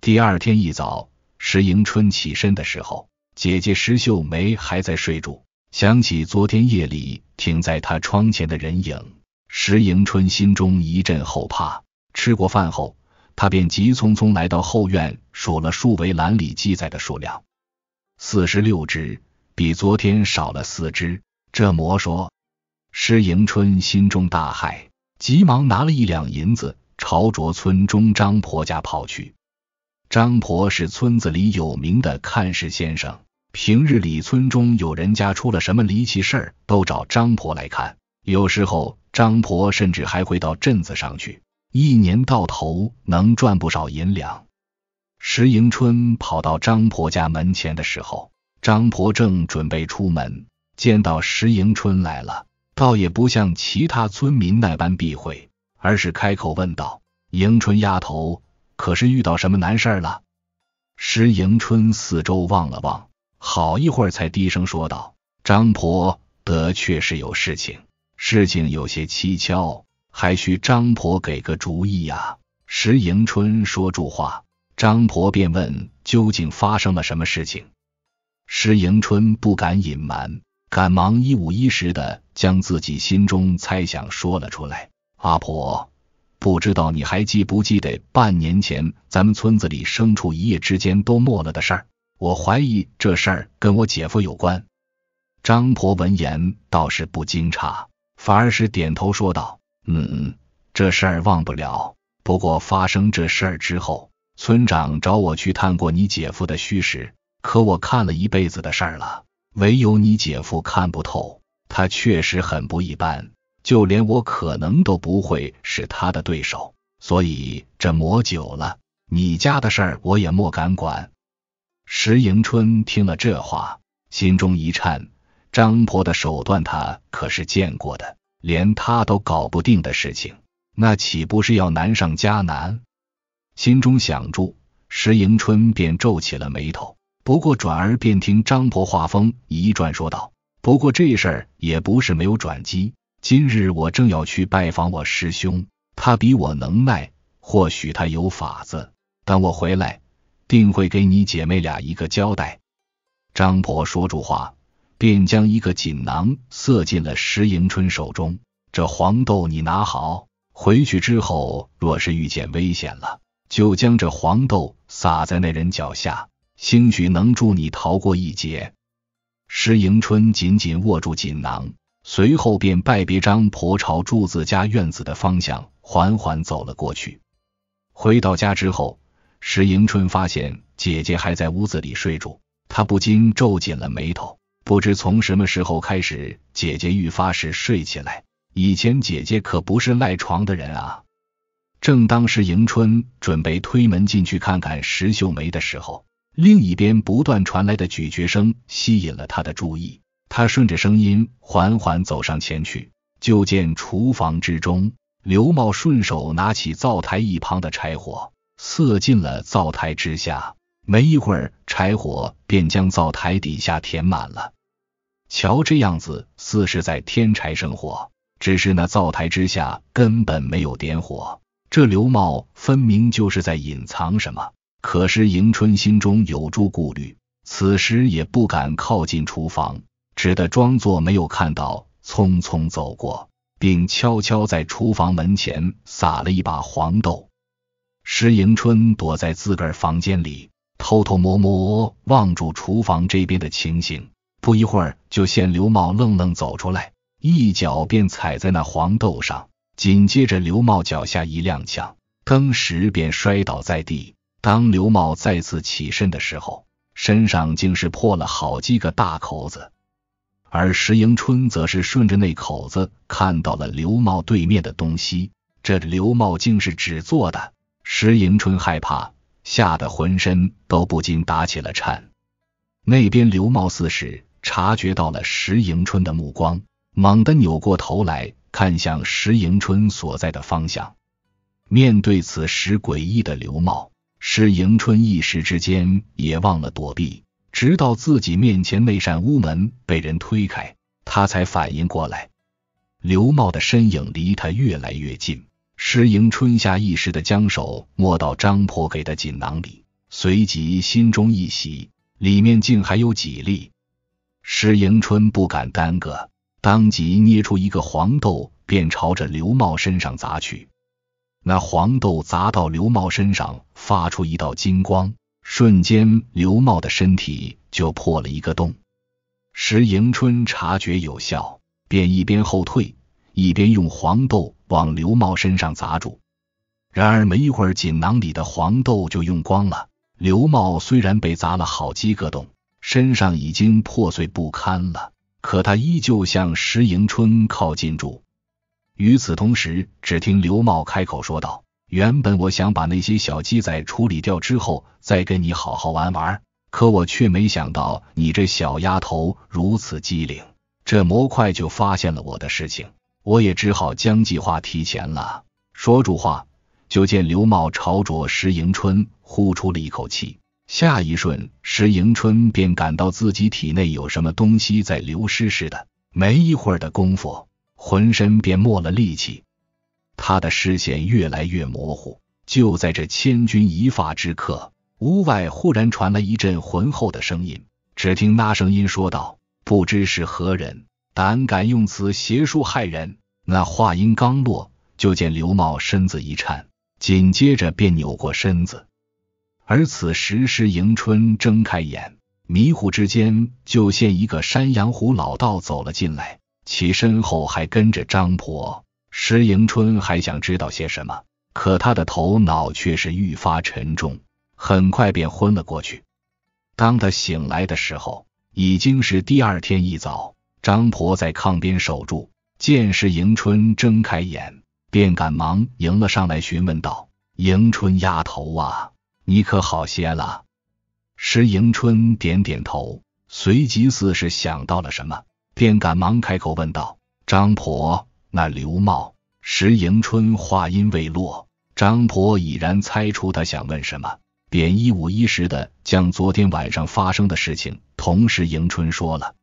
第二天一早，石迎春起身的时候，姐姐石秀梅还在睡着，想起昨天夜里停在她窗前的人影，石迎春心中一阵后怕。吃过饭后。他便急匆匆来到后院，数了数围栏里记载的数量，四十六只，比昨天少了四只。这魔说，施迎春心中大骇，急忙拿了一两银子，朝着村中张婆家跑去。张婆是村子里有名的看事先生，平日里村中有人家出了什么离奇事儿，都找张婆来看。有时候，张婆甚至还会到镇子上去。一年到头能赚不少银两。石迎春跑到张婆家门前的时候，张婆正准备出门，见到石迎春来了，倒也不像其他村民那般避讳，而是开口问道：“迎春丫头，可是遇到什么难事了？”石迎春四周望了望，好一会儿才低声说道：“张婆，的确是有事情，事情有些蹊跷。”还需张婆给个主意呀！石迎春说住话，张婆便问究竟发生了什么事情。石迎春不敢隐瞒，赶忙一五一十的将自己心中猜想说了出来。阿婆，不知道你还记不记得半年前咱们村子里牲畜一夜之间都没了的事儿？我怀疑这事儿跟我姐夫有关。张婆闻言倒是不惊诧，反而是点头说道。嗯，这事儿忘不了。不过发生这事儿之后，村长找我去探过你姐夫的虚实，可我看了一辈子的事了，唯有你姐夫看不透，他确实很不一般，就连我可能都不会是他的对手。所以这磨久了，你家的事我也莫敢管。石迎春听了这话，心中一颤，张婆的手段他可是见过的。连他都搞不定的事情，那岂不是要难上加难？心中想住，石迎春便皱起了眉头。不过转而便听张婆话锋一转，说道：“不过这事儿也不是没有转机。今日我正要去拜访我师兄，他比我能耐，或许他有法子。等我回来，定会给你姐妹俩一个交代。”张婆说住话。便将一个锦囊塞进了石迎春手中，这黄豆你拿好，回去之后若是遇见危险了，就将这黄豆撒在那人脚下，兴许能助你逃过一劫。石迎春紧紧握住锦囊，随后便拜别张婆，朝柱子家院子的方向缓缓走了过去。回到家之后，石迎春发现姐姐还在屋子里睡住，她不禁皱紧了眉头。不知从什么时候开始，姐姐愈发是睡起来。以前姐姐可不是赖床的人啊。正当时，迎春准备推门进去看看石秀梅的时候，另一边不断传来的咀嚼声吸引了她的注意。她顺着声音缓缓走上前去，就见厨房之中，刘茂顺手拿起灶台一旁的柴火，塞进了灶台之下。没一会儿，柴火便将灶台底下填满了。瞧这样子，似是在添柴生火，只是那灶台之下根本没有点火。这刘茂分明就是在隐藏什么。可是迎春心中有住顾虑，此时也不敢靠近厨房，只得装作没有看到，匆匆走过，并悄悄在厨房门前撒了一把黄豆。石迎春躲在自个儿房间里，偷偷摸摸望住厨房这边的情形。不一会儿，就见刘茂愣愣走出来，一脚便踩在那黄豆上。紧接着，刘茂脚下一踉跄，当时便摔倒在地。当刘茂再次起身的时候，身上竟是破了好几个大口子。而石迎春则是顺着那口子看到了刘茂对面的东西，这刘茂竟是纸做的。石迎春害怕，吓得浑身都不禁打起了颤。那边刘茂似是。察觉到了石迎春的目光，猛地扭过头来看向石迎春所在的方向。面对此时诡异的刘茂，石迎春一时之间也忘了躲避，直到自己面前那扇屋门被人推开，他才反应过来，刘茂的身影离他越来越近。石迎春下意识的将手摸到张婆给的锦囊里，随即心中一喜，里面竟还有几粒。石迎春不敢耽搁，当即捏出一个黄豆，便朝着刘茂身上砸去。那黄豆砸到刘茂身上，发出一道金光，瞬间刘茂的身体就破了一个洞。石迎春察觉有效，便一边后退，一边用黄豆往刘茂身上砸住。然而没一会儿，锦囊里的黄豆就用光了。刘茂虽然被砸了好几个洞。身上已经破碎不堪了，可他依旧向石迎春靠近住。与此同时，只听刘茂开口说道：“原本我想把那些小鸡仔处理掉之后，再跟你好好玩玩，可我却没想到你这小丫头如此机灵，这模块就发现了我的事情，我也只好将计划提前了。”说住话，就见刘茂朝着石迎春呼出了一口气。下一瞬，石迎春便感到自己体内有什么东西在流失似的。没一会儿的功夫，浑身便没了力气，他的视线越来越模糊。就在这千钧一发之刻，屋外忽然传来一阵浑厚的声音。只听那声音说道：“不知是何人，胆敢用此邪术害人？”那话音刚落，就见刘茂身子一颤，紧接着便扭过身子。而此时，石迎春睁开眼，迷糊之间就见一个山羊胡老道走了进来，其身后还跟着张婆。石迎春还想知道些什么，可他的头脑却是愈发沉重，很快便昏了过去。当他醒来的时候，已经是第二天一早。张婆在炕边守住，见石迎春睁开眼，便赶忙迎了上来，询问道：“迎春丫头啊。”你可好些了？石迎春点点头，随即似是想到了什么，便赶忙开口问道：“张婆，那刘茂？”石迎春话音未落，张婆已然猜出他想问什么，便一五一十的将昨天晚上发生的事情同石迎春说了。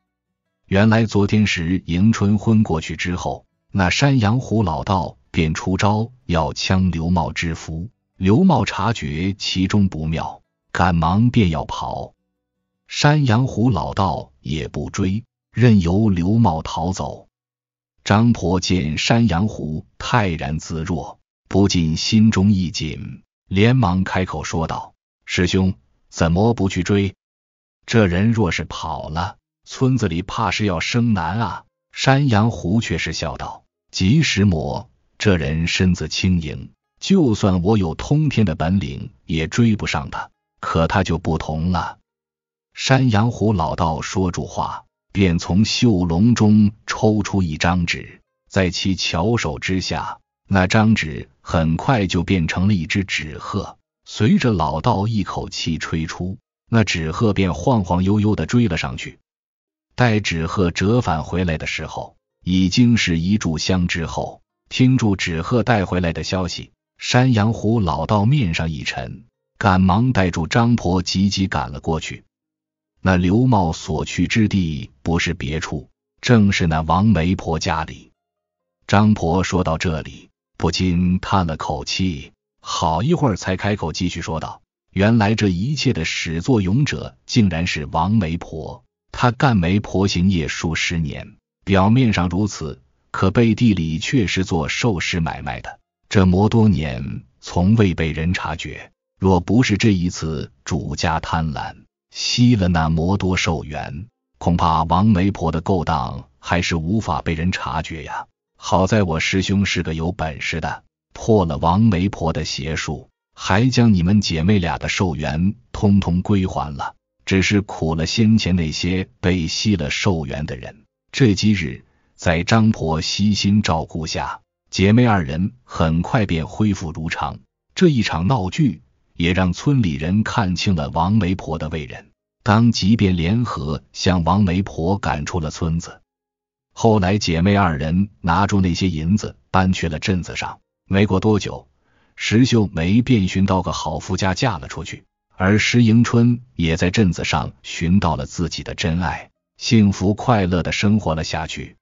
原来昨天石迎春昏过去之后，那山羊胡老道便出招要枪刘茂制服。刘茂察觉其中不妙，赶忙便要跑。山羊胡老道也不追，任由刘茂逃走。张婆见山羊胡泰然自若，不禁心中一紧，连忙开口说道：“师兄，怎么不去追？这人若是跑了，村子里怕是要生难啊！”山羊胡却是笑道：“及时魔，这人身子轻盈。”就算我有通天的本领，也追不上他。可他就不同了。山羊胡老道说住话，便从袖笼中抽出一张纸，在其巧手之下，那张纸很快就变成了一只纸鹤。随着老道一口气吹出，那纸鹤便晃晃悠悠的追了上去。待纸鹤折返回来的时候，已经是一炷香之后。听住纸鹤带回来的消息。山羊胡老道面上一沉，赶忙带住张婆，急急赶了过去。那刘茂所去之地不是别处，正是那王媒婆家里。张婆说到这里，不禁叹了口气，好一会儿才开口继续说道：“原来这一切的始作俑者，竟然是王媒婆。她干媒婆行业数十年，表面上如此，可背地里却是做寿司买卖的。”这魔多年从未被人察觉，若不是这一次主家贪婪吸了那魔多寿元，恐怕王媒婆的勾当还是无法被人察觉呀。好在我师兄是个有本事的，破了王媒婆的邪术，还将你们姐妹俩的寿元通通归还了。只是苦了先前那些被吸了寿元的人，这几日在张婆悉心照顾下。姐妹二人很快便恢复如常，这一场闹剧也让村里人看清了王媒婆的为人，当即便联合向王媒婆赶出了村子。后来，姐妹二人拿住那些银子搬去了镇子上。没过多久，石秀梅便寻到个好夫家嫁了出去，而石迎春也在镇子上寻到了自己的真爱，幸福快乐的生活了下去。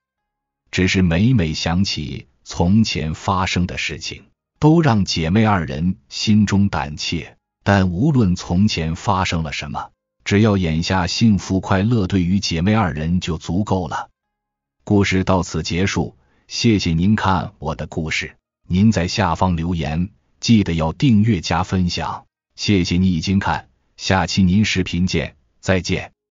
只是每每想起。从前发生的事情都让姐妹二人心中胆怯，但无论从前发生了什么，只要眼下幸福快乐，对于姐妹二人就足够了。故事到此结束，谢谢您看我的故事，您在下方留言，记得要订阅加分享，谢谢你已经看，下期您视频见，再见。